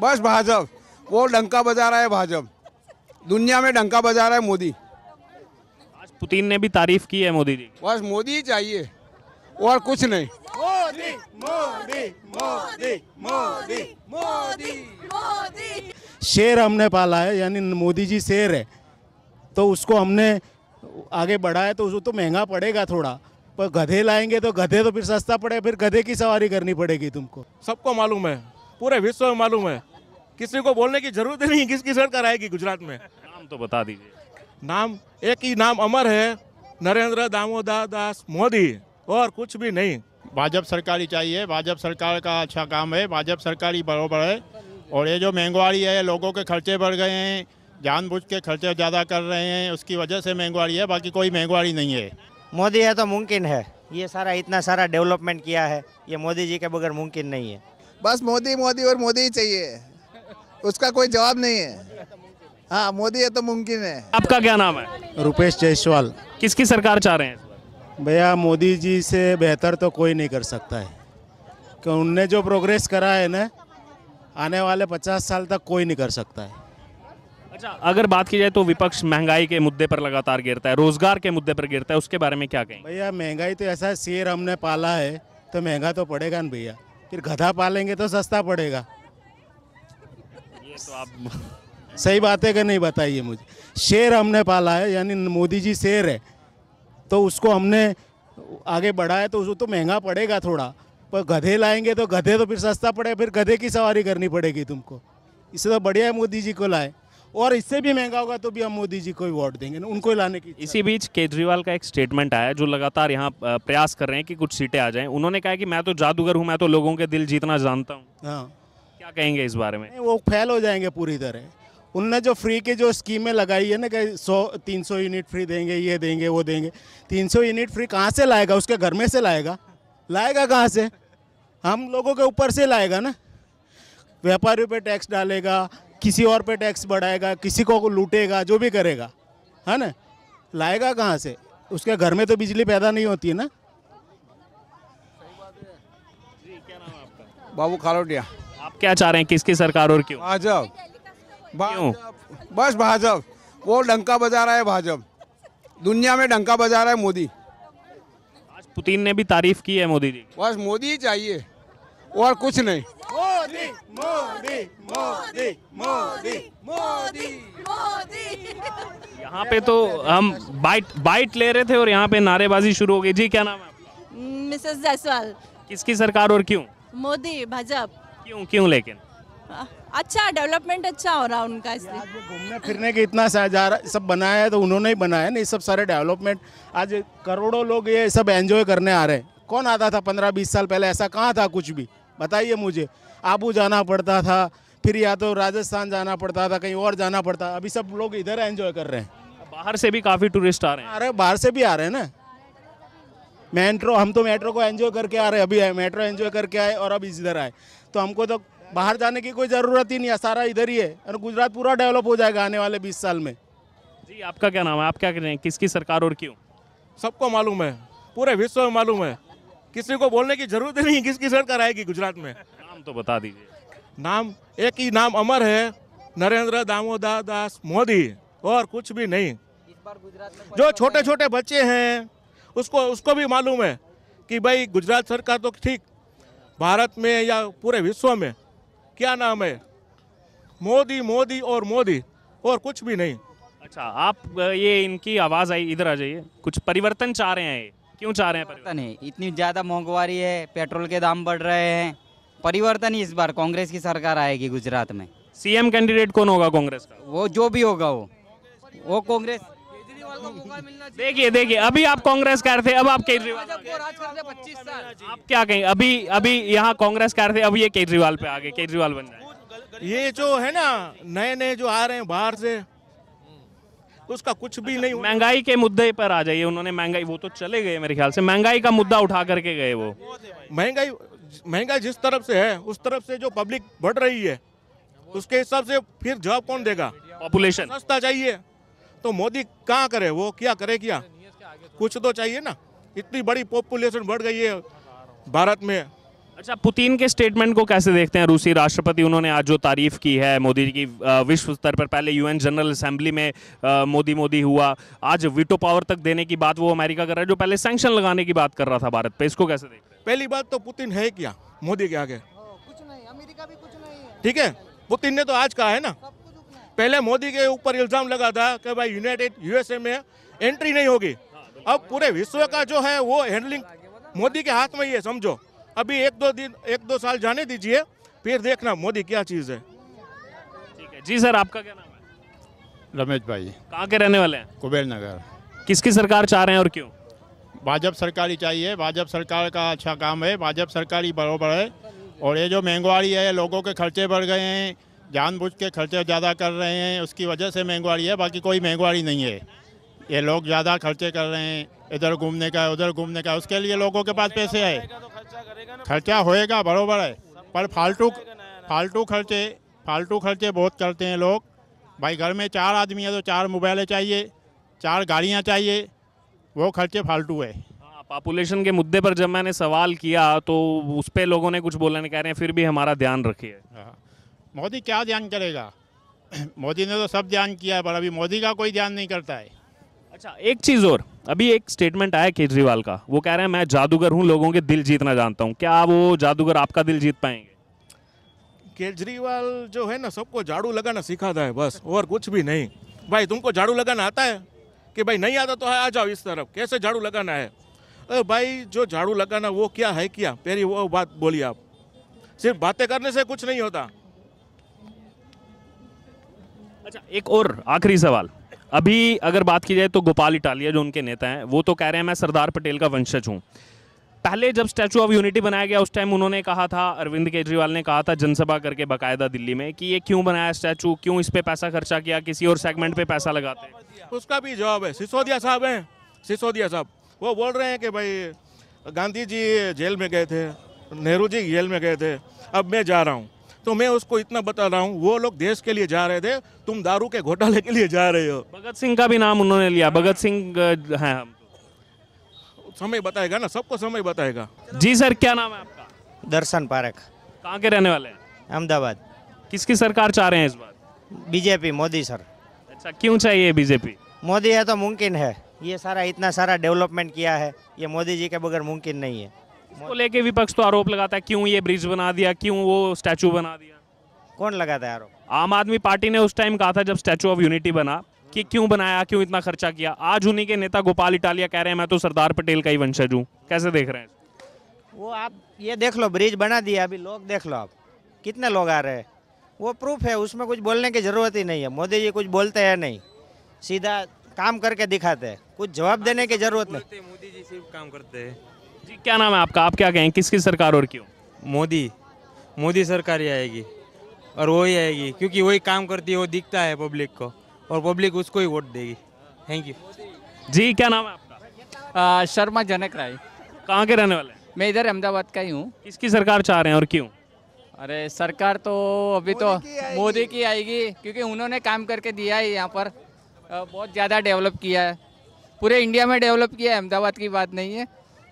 बस भाजप वो डंका बजा रहा है भाजप दुनिया में डंका बजा रहा है मोदी आज पुतिन ने भी तारीफ की है मोदी जी बस मोदी ही चाहिए और कुछ नहीं मोदी मोदी मोदी मोदी मोदी मोदी शेर हमने पाला है यानी मोदी जी शेर है तो उसको हमने आगे बढ़ाया तो उसको तो महंगा पड़ेगा थोड़ा पर गधे लाएंगे तो गधे तो फिर सस्ता पड़ेगा फिर गधे की सवारी करनी पड़ेगी तुमको सबको मालूम है पूरे विश्व में मालूम है किसी को बोलने की जरूरत नहीं किसकी सरकार आएगी गुजरात में नाम तो बता दीजिए नाम एक ही नाम अमर है नरेंद्र दामोदर दास मोदी और कुछ भी नहीं भाजपा सरकार ही चाहिए भाजपा सरकार का अच्छा काम है भाजपा सरकार ही बरोबर है और ये जो महंगाई है लोगों के खर्चे बढ़ गए हैं जानबूझ के खर्चे ज़्यादा कर रहे हैं उसकी वजह से महंगाई है बाकी कोई महंगाई नहीं है मोदी है तो मुमकिन है ये सारा इतना सारा डेवलपमेंट किया है ये मोदी जी के बगैर मुमकिन नहीं है बस मोदी मोदी और मोदी ही चाहिए उसका कोई जवाब नहीं है हाँ मोदी है तो मुमकिन है आपका क्या नाम है रुपेश जायसवाल किसकी सरकार चाह रहे हैं भैया मोदी जी से बेहतर तो कोई नहीं कर सकता है कि उनने जो प्रोग्रेस करा है ना आने वाले पचास साल तक कोई नहीं कर सकता है अच्छा अगर बात की जाए तो विपक्ष महंगाई के मुद्दे पर लगातार गिरता है रोजगार के मुद्दे पर गिरता है उसके बारे में क्या कहें भैया महंगाई तो ऐसा शेर हमने पाला है तो महंगा तो पड़ेगा ना भैया फिर गधा पालेंगे तो सस्ता पड़ेगा तो आप सही बात है कि नहीं बताइए मुझे शेर हमने पाला है यानी मोदी जी शेर है तो उसको हमने आगे बढ़ाया तो उसको तो महंगा पड़ेगा थोड़ा पर गधे लाएंगे तो गधे तो फिर सस्ता पड़ेगा फिर गधे की सवारी करनी पड़ेगी तुमको इससे तो बढ़िया है मोदी जी को लाए और इससे भी महंगा होगा तो भी हम मोदी जी को ही वोट देंगे ना उनको लाने की इसी बीच केजरीवाल का एक स्टेटमेंट आया जो लगातार यहाँ प्रयास कर रहे हैं कि कुछ सीटें आ जाएं उन्होंने कहा कि मैं तो जादूगर हूँ मैं तो लोगों के दिल जीतना जानता हूँ हाँ क्या कहेंगे इस बारे में वो फेल हो जाएंगे पूरी तरह उनने जो फ्री के जो स्कीमें लगाई है ना कि 100 300 यूनिट फ्री देंगे ये देंगे वो देंगे 300 यूनिट फ्री कहाँ से लाएगा उसके घर में से लाएगा लाएगा कहाँ से हम लोगों के ऊपर से लाएगा ना व्यापारियों पे टैक्स डालेगा किसी और पे टैक्स बढ़ाएगा किसी को लूटेगा जो भी करेगा है ना लाएगा कहाँ से उसके घर में तो बिजली पैदा नहीं होती है ना बाबू खालोटिया क्या चाह रहे हैं किसकी सरकार और क्यों भाजप बस भाजप वो डंका बजा रहा है भाजप दुनिया में डंका बजा रहा है मोदी आज पुतिन ने भी तारीफ की है मोदी जी बस मोदी ही चाहिए और कुछ नहीं मोदी मोदी मोदी मोदी मोदी मोदी यहाँ पे तो हम बाइट बाइट ले रहे थे और यहाँ पे नारेबाजी शुरू हो गई जी क्या नाम है मिसेस जायसवाल किसकी सरकार और क्यों मोदी भाजपा क्यों क्यों लेकिन हाँ, अच्छा डेवलपमेंट अच्छा हो रहा उनका इसलिए घूमने फिरने के इतना जा रहा सब बनाया है तो उन्होंने ही बनाया ना ये सब सारे डेवलपमेंट आज करोड़ों लोग ये सब एंजॉय करने आ रहे हैं कौन आता था पंद्रह बीस साल पहले ऐसा कहाँ था कुछ भी बताइए मुझे आबू जाना पड़ता था फिर या तो राजस्थान जाना पड़ता था कहीं और जाना पड़ता अभी सब लोग इधर एंजॉय कर रहे हैं बाहर से भी काफ़ी टूरिस्ट आ रहे हैं अरे बाहर से भी आ रहे हैं ना मेट्रो हम तो मेट्रो को एंजॉय करके आ रहे हैं अभी है मेट्रो एंजॉय करके आए और अब इधर आए तो हमको तो बाहर जाने की कोई ज़रूरत ही नहीं है सारा इधर ही है और गुजरात पूरा डेवलप हो जाएगा आने वाले बीस साल में जी आपका क्या नाम है आप क्या कह रहे हैं किसकी सरकार और क्यों सबको मालूम है पूरे विश्व में मालूम है किसी को बोलने की जरूरत ही नहीं किसकी सरकार आएगी गुजरात में नाम तो बता दीजिए नाम एक ही नाम अमर है नरेंद्र दामोदर दास मोदी और कुछ भी नहीं जो छोटे छोटे बच्चे हैं उसको उसको भी मालूम है कि भाई गुजरात सरकार तो ठीक भारत में या पूरे विश्व में क्या नाम है मोदी मोदी और मोदी और कुछ भी नहीं अच्छा आप ये इनकी आवाज़ आई इधर आ जाइए कुछ परिवर्तन चाह रहे हैं क्यों चाह रहे हैं परिवर्तन है इतनी ज़्यादा महंगवारी है पेट्रोल के दाम बढ़ रहे हैं परिवर्तन ही इस बार कांग्रेस की सरकार आएगी गुजरात में सीएम कैंडिडेट कौन होगा कांग्रेस का वो जो भी होगा वो वो कांग्रेस देखिए देखिए अभी आप कांग्रेस रहे थे अब आप केजरीवाल पच्चीस साल आप क्या कहें अभी अभी यहाँ कांग्रेस रहे थे अब ये केजरीवाल पे आ गए केजरीवाल बन जाए ये जो है ना नए नए जो आ रहे हैं बाहर से उसका कुछ भी अच्छा, नहीं महंगाई के मुद्दे पर आ जाइए उन्होंने महंगाई वो तो चले गए मेरे ख्याल से महंगाई का मुद्दा उठा करके गए वो महंगाई महंगाई जिस तरफ से है उस तरफ से जो पब्लिक बढ़ रही है उसके हिसाब से फिर जॉब कौन देगा पॉपुलेशन सस्ता चाहिए तो मोदी कहाँ करे वो क्या करे क्या कुछ तो चाहिए ना इतनी बड़ी पॉपुलेशन बढ़ गई है भारत में अच्छा पुतिन के स्टेटमेंट को कैसे देखते हैं रूसी राष्ट्रपति उन्होंने आज जो तारीफ की है मोदी जी की विश्व स्तर पर पहले यूएन जनरल असेंबली में मोदी मोदी हुआ आज वीटो पावर तक देने की बात वो अमेरिका कर रहा है जो पहले सैंक्शन लगाने की बात कर रहा था भारत पे इसको कैसे देखते हैं पहली बात तो पुतिन है क्या मोदी के आगे कुछ नहीं अमेरिका भी कुछ नहीं है ठीक है पुतिन ने तो आज कहा है ना पहले मोदी के ऊपर इल्ज़ाम लगा था कि भाई यूनाइटेड यूएसए में एंट्री नहीं होगी अब पूरे विश्व का जो है वो हैंडलिंग मोदी के हाथ में ही है समझो अभी एक दो दिन एक दो साल जाने दीजिए फिर देखना मोदी क्या चीज़ है ठीक है जी सर आपका क्या नाम है रमेश भाई कहाँ के रहने वाले हैं कुबेर नगर किसकी सरकार चाह रहे हैं और क्यों भाजपा सरकार ही चाहिए भाजपा सरकार का अच्छा काम है भाजपा सरकार ही बरोबर है और ये जो महंगाई है लोगों के खर्चे बढ़ गए हैं जानबूझ के खर्चे ज़्यादा कर रहे हैं उसकी वजह से महंगवाड़ी है बाकी कोई महंगवाड़ी नहीं है ये लोग ज़्यादा खर्चे कर रहे हैं इधर घूमने का उधर घूमने का उसके लिए लोगों के पास पैसे है खर्चा होएगा बरोबर है पर फालतू फालतू खर्चे फालतू खर्चे बहुत करते हैं लोग भाई घर में चार आदमी है तो चार मोबाइलें चाहिए चार गाड़ियाँ चाहिए वो खर्चे फालतू है पॉपुलेशन हाँ, के मुद्दे पर जब मैंने सवाल किया तो उस पर लोगों ने कुछ बोला नहीं कह रहे हैं फिर भी हमारा ध्यान रखिए हाँ। मोदी क्या ध्यान करेगा मोदी ने तो सब ध्यान किया है पर अभी मोदी का कोई ध्यान नहीं करता है अच्छा एक चीज़ और अभी एक स्टेटमेंट आया केजरीवाल का वो कह रहे हैं मैं जादूगर हूँ लोगों के दिल जीतना जानता हूँ क्या वो जादूगर आपका दिल जीत पाएंगे केजरीवाल जो है ना सबको झाड़ू लगाना सिखाता है बस और कुछ भी नहीं भाई तुमको झाड़ू लगाना आता है कि भाई नहीं आता तो है आ जाओ इस तरफ कैसे झाड़ू लगाना है अरे भाई जो झाड़ू लगाना वो क्या है क्या पहली वो बात बोलिए आप सिर्फ बातें करने से कुछ नहीं होता अच्छा एक और आखिरी सवाल अभी अगर बात की जाए तो गोपाल इटालिया जो उनके नेता हैं वो तो कह रहे हैं मैं सरदार पटेल का वंशज हूँ पहले जब स्टैचू ऑफ यूनिटी बनाया गया उस टाइम उन्होंने कहा था अरविंद केजरीवाल ने कहा था जनसभा करके बाकायदा दिल्ली में कि ये क्यों बनाया स्टैचू क्यों इस पे पैसा खर्चा किया किसी और सेगमेंट पे पैसा लगाते हैं उसका भी जवाब है सिसोदिया साहब हैं सिसोदिया साहब वो बोल रहे हैं कि भाई गांधी जी जेल में गए थे नेहरू जी जेल में गए थे अब मैं जा रहा हूँ तो मैं उसको इतना बता रहा हूँ वो लोग देश के लिए जा रहे थे तुम दारू के घोटाले के लिए जा रहे हो भगत सिंह का भी नाम उन्होंने लिया हाँ। भगत सिंह है समय बताएगा ना सबको समय बताएगा जी सर क्या नाम है आपका दर्शन पारक कहाँ के रहने वाले हैं अहमदाबाद किसकी सरकार चाह रहे हैं इस बार बीजेपी मोदी सर अच्छा क्यों चाहिए बीजेपी मोदी है तो मुमकिन है ये सारा इतना सारा डेवलपमेंट किया है ये मोदी जी के बगैर मुमकिन नहीं है इसको लेके विपक्ष तो आरोप लगाता है क्यों ये ब्रिज बना दिया क्यों वो स्टैचू बना दिया कौन लगाता है आरोप आम आदमी पार्टी ने उस टाइम कहा था जब स्टैचू ऑफ यूनिटी बना कि क्यों बनाया क्यों इतना खर्चा किया आज उन्हीं के नेता गोपाल इटालिया कह रहे हैं मैं तो सरदार पटेल का ही वंशज हूँ कैसे देख रहे हैं वो आप ये देख लो ब्रिज बना दिया अभी लोग देख लो आप कितने लोग आ रहे हैं वो प्रूफ है उसमें कुछ बोलने की ज़रूरत ही नहीं है मोदी जी कुछ बोलते हैं नहीं सीधा काम करके दिखाते हैं कुछ जवाब देने की जरूरत नहीं मोदी जी सिर्फ काम करते हैं जी क्या नाम है आपका आप क्या कहें किसकी सरकार और क्यों मोदी मोदी सरकार ही आएगी और वही आएगी क्योंकि वही काम करती है वो दिखता है पब्लिक को और पब्लिक उसको ही वोट देगी थैंक यू जी क्या नाम है आपका आ, शर्मा जनक राय कहाँ के रहने वाले मैं इधर अहमदाबाद का ही हूँ किसकी सरकार चाह रहे हैं और क्यों अरे सरकार तो अभी तो मोदी की आएगी क्योंकि उन्होंने काम करके दिया है यहाँ पर बहुत ज़्यादा डेवलप किया है पूरे इंडिया में डेवलप किया है अहमदाबाद की बात नहीं है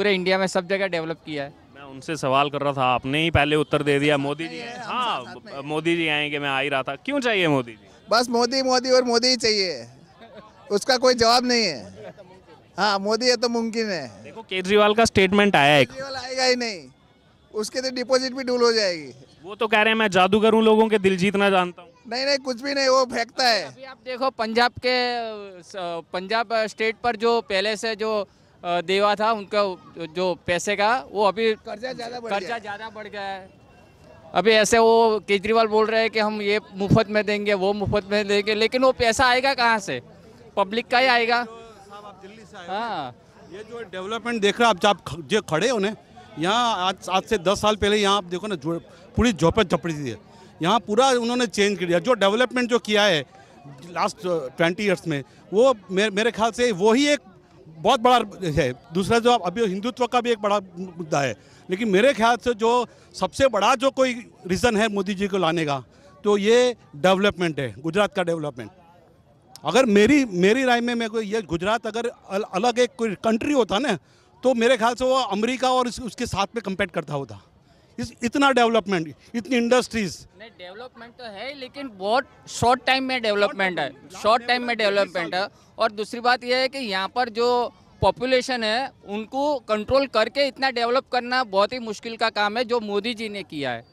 पूरे इंडिया में सब जगह डेवलप किया है मैं उनसे सवाल कर रहा था आपने ही पहले उत्तर दे दिया मोदी जी हाँ मोदी जी आएंगे मैं आ ही रहा था क्यों चाहिए मोदी जी बस मोदी मोदी और मोदी ही चाहिए उसका कोई जवाब नहीं है हाँ मोदी है तो मुमकिन है देखो केजरीवाल का स्टेटमेंट आया है केजरीवाल आएगा ही नहीं उसके तो डिपॉजिट भी डूल हो जाएगी वो तो कह रहे हैं मैं जादू करूँ लोगों के दिल जीतना जानता हूँ नहीं नहीं कुछ भी नहीं वो फेंकता है अभी आप देखो पंजाब के पंजाब स्टेट पर जो पहले से जो देवा था उनका जो पैसे का वो अभी कर्जा ज़्यादा कर्जा ज़्यादा बढ़ गया है अभी ऐसे वो केजरीवाल बोल रहे हैं कि हम ये मुफ्त में देंगे वो मुफ्त में देंगे लेकिन वो पैसा आएगा कहाँ से पब्लिक का ही आएगा हाँ ये जो डेवलपमेंट देख रहे हैं आप जो खड़े हो ना यहाँ आज आज से दस साल पहले यहाँ आप देखो ना पूरी झोपट झपड़ी थी यहाँ पूरा उन्होंने चेंज कर दिया जो डेवलपमेंट जो किया है लास्ट ट्वेंटी ईयर्स में वो मेरे ख्याल से वो ही एक बहुत बड़ा है दूसरा जो अभी हिंदुत्व का भी एक बड़ा मुद्दा है लेकिन मेरे ख्याल से जो सबसे बड़ा जो कोई रीज़न है मोदी जी को लाने का तो ये डेवलपमेंट है गुजरात का डेवलपमेंट अगर मेरी मेरी राय में मैं को ये गुजरात अगर अल, अलग एक कोई कंट्री होता ना तो मेरे ख्याल से वो अमेरिका और उस, उसके साथ में कंपेयर करता होता इस इतना डेवलपमेंट इतनी इंडस्ट्रीज नहीं डेवलपमेंट तो है लेकिन बहुत शॉर्ट टाइम में डेवलपमेंट है शॉर्ट टाइम में डेवलपमेंट है और दूसरी बात यह है कि यहाँ पर जो पॉपुलेशन है उनको कंट्रोल करके इतना डेवलप करना बहुत ही मुश्किल का काम है जो मोदी जी ने किया है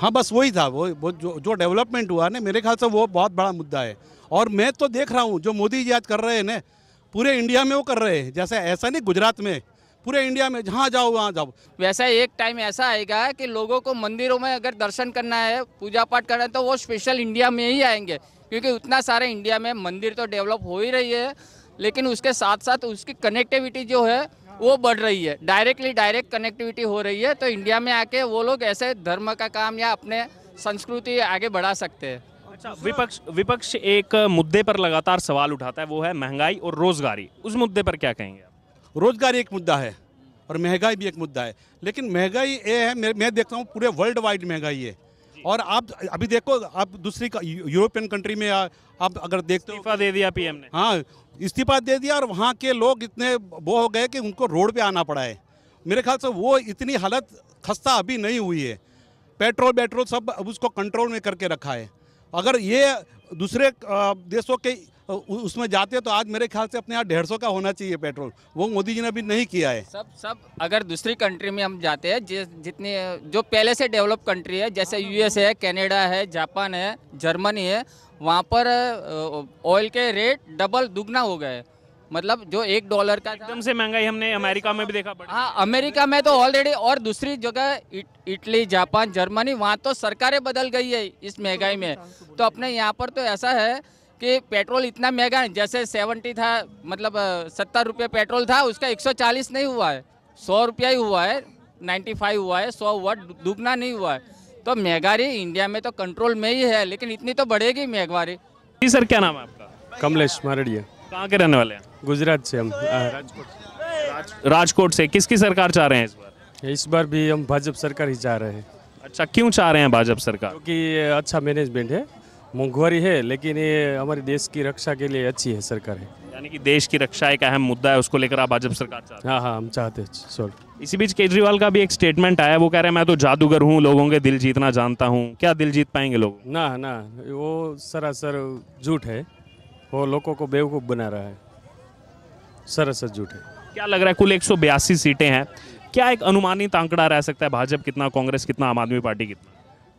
हाँ बस वही था वो, वो जो जो डेवलपमेंट हुआ ना मेरे ख्याल से वो बहुत बड़ा मुद्दा है और मैं तो देख रहा हूँ जो मोदी जी आज कर रहे हैं ना पूरे इंडिया में वो कर रहे हैं जैसे ऐसा नहीं गुजरात में पूरे इंडिया में जहाँ जाओ वहाँ जाओ वैसा एक टाइम ऐसा आएगा कि लोगों को मंदिरों में अगर दर्शन करना है पूजा पाठ करना है तो वो स्पेशल इंडिया में ही आएंगे क्योंकि उतना सारे इंडिया में मंदिर तो डेवलप हो ही रही है लेकिन उसके साथ साथ उसकी कनेक्टिविटी जो है वो बढ़ रही है डायरेक्टली डायरेक्ट कनेक्टिविटी हो रही है तो इंडिया में आके वो लोग ऐसे धर्म का काम या अपने संस्कृति आगे बढ़ा सकते हैं अच्छा विपक्ष विपक्ष एक मुद्दे पर लगातार सवाल उठाता है वो है महंगाई और रोजगारी उस मुद्दे पर क्या कहेंगे रोज़गार एक मुद्दा है और महंगाई भी एक मुद्दा है लेकिन महंगाई ये है मैं मैं देखता हूँ पूरे वर्ल्ड वाइड महंगाई है और आप अभी देखो आप दूसरी यूरोपियन कंट्री में आ, आप अगर देखते हो इस्तीफा दे दिया पीएम ने हाँ इस्तीफा दे दिया और वहाँ के लोग इतने वो हो गए कि उनको रोड पे आना पड़ा है मेरे ख्याल से वो इतनी हालत खस्ता अभी नहीं हुई है पेट्रोल पेट्रोल सब उसको कंट्रोल में करके रखा है अगर ये दूसरे देशों के उसमें जाते तो आज मेरे ख्याल से अपने यहाँ डेढ़ सौ का होना चाहिए पेट्रोल वो मोदी जी ने अभी नहीं किया है सब सब अगर दूसरी कंट्री में हम जाते हैं जितने जो पहले से डेवलप कंट्री है जैसे यूएस है कनाडा है जापान है जर्मनी है वहाँ पर ऑयल के रेट डबल दुगना हो गए मतलब जो एक डॉलर का एकदम से महंगाई हमने अमेरिका में भी देखा हाँ अमेरिका में तो ऑलरेडी और दूसरी जगह इट, इटली जापान जर्मनी वहाँ तो सरकारें बदल गई है इस महंगाई में तो अपने यहाँ पर तो ऐसा है कि पेट्रोल इतना महंगा है जैसे सेवेंटी था मतलब सत्तर रुपये पेट्रोल था उसका एक सौ चालीस नहीं हुआ है सौ रुपया ही हुआ है नाइन्टी फाइव हुआ है सौ हुआ दुगना नहीं हुआ है तो महंगाई इंडिया में तो कंट्रोल में ही है लेकिन इतनी तो बढ़ेगी महंगाई जी सर क्या नाम है आपका कमलेश मारड़िया कहाँ के रहने वाले हैं गुजरात से हम राजकोट राजकोट से किसकी सरकार चाह रहे हैं इस बार इस बार भी हम भाजपा सरकार ही चाह रहे हैं अच्छा क्यों चाह रहे हैं भाजपा सरकार क्योंकि अच्छा मैनेजमेंट है मुंगवारी है लेकिन ये हमारे देश की रक्षा के लिए अच्छी है सरकार है यानी कि देश की रक्षा एक अहम मुद्दा है उसको लेकर आप भाजपा सरकार चाहते हाँ हाँ हम चाहते हैं सॉरी इसी बीच केजरीवाल का भी एक स्टेटमेंट आया वो कह रहे हैं मैं तो जादूगर हूँ लोगों के दिल जीतना जानता हूँ क्या दिल जीत पाएंगे लोग ना ना वो सरासर झूठ है वो लोगों को बेवकूफ़ बना रहा है सरासर झूठ है क्या लग रहा है कुल एक सीटें हैं क्या एक अनुमानित आंकड़ा रह सकता है भाजपा कितना कांग्रेस कितना आम आदमी पार्टी कितना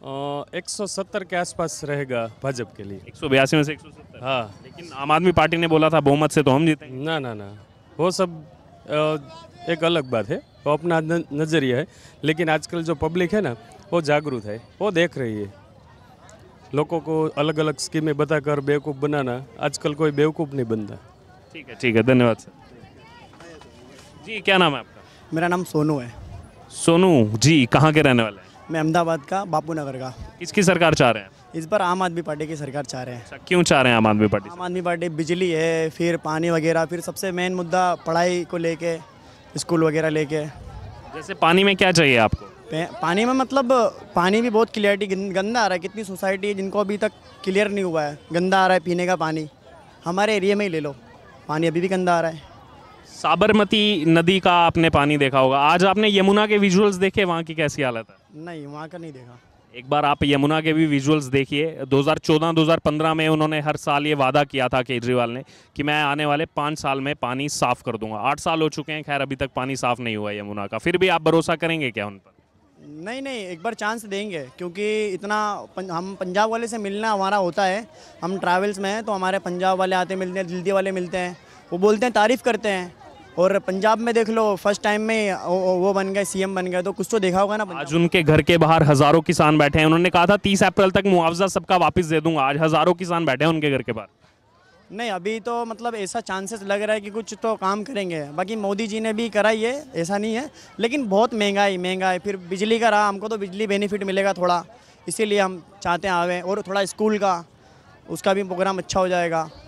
एक सौ सत्तर के आसपास रहेगा भाजपा के लिए एक सौ बयासी में से एक सौ सत्तर हाँ लेकिन आम आदमी पार्टी ने बोला था बहुमत से तो हम जीते ना ना ना वो सब एक अलग बात है वो अपना नज़रिया है लेकिन आजकल जो पब्लिक है ना वो जागरूक है वो देख रही है लोगों को अलग अलग स्कीमें बताकर बेवकूफ़ बनाना आजकल कोई बेवकूफ़ नहीं बनता ठीक है ठीक है धन्यवाद सर जी क्या नाम है आपका मेरा नाम सोनू है सोनू जी कहाँ के रहने वाले हैं मैं अहमदाबाद का बापू नगर का किसकी सरकार चाह रहे हैं इस पर आम आदमी पार्टी की सरकार चाह रहे हैं अच्छा, क्यों चाह रहे हैं आम आदमी पार्टी आम आदमी पार्टी बिजली है फिर पानी वगैरह फिर सबसे मेन मुद्दा पढ़ाई को लेके स्कूल वगैरह लेके जैसे पानी में क्या चाहिए आपको पानी में मतलब पानी भी बहुत क्लियरिटी गंदा आ रहा है कितनी सोसाइटी है जिनको अभी तक क्लियर नहीं हुआ है गंदा आ रहा है पीने का पानी हमारे एरिया में ही ले लो पानी अभी भी गंदा आ रहा है साबरमती नदी का आपने पानी देखा होगा आज आपने यमुना के विजुअल्स देखे वहाँ की कैसी हालत है नहीं वहाँ का नहीं देखा एक बार आप यमुना के भी विजुअल्स देखिए 2014-2015 में उन्होंने हर साल ये वादा किया था केजरीवाल ने कि मैं आने वाले पाँच साल में पानी साफ कर दूंगा आठ साल हो चुके हैं खैर अभी तक पानी साफ नहीं हुआ यमुना का फिर भी आप भरोसा करेंगे क्या उन पर नहीं नहीं एक बार चांस देंगे क्योंकि इतना पन, हम पंजाब वाले से मिलना हमारा होता है हम ट्रैवल्स में हैं तो हमारे पंजाब वाले आते मिलते हैं दिल्ली वाले मिलते हैं वो बोलते हैं तारीफ़ करते हैं और पंजाब में देख लो फर्स्ट टाइम में वो बन गए सीएम बन गए तो कुछ तो देखा होगा ना आज उनके घर के बाहर हज़ारों किसान बैठे हैं उन्होंने कहा था तीस अप्रैल तक मुआवजा सबका वापस दे दूंगा आज हज़ारों किसान बैठे हैं उनके घर के बाहर नहीं अभी तो मतलब ऐसा चांसेस लग रहा है कि कुछ तो काम करेंगे बाकी मोदी जी ने भी कराई है ऐसा नहीं है लेकिन बहुत महंगाई महंगाई फिर बिजली का रहा हमको तो बिजली बेनिफिट मिलेगा थोड़ा इसीलिए हम चाहते हैं आवें और थोड़ा स्कूल का उसका भी प्रोग्राम अच्छा हो जाएगा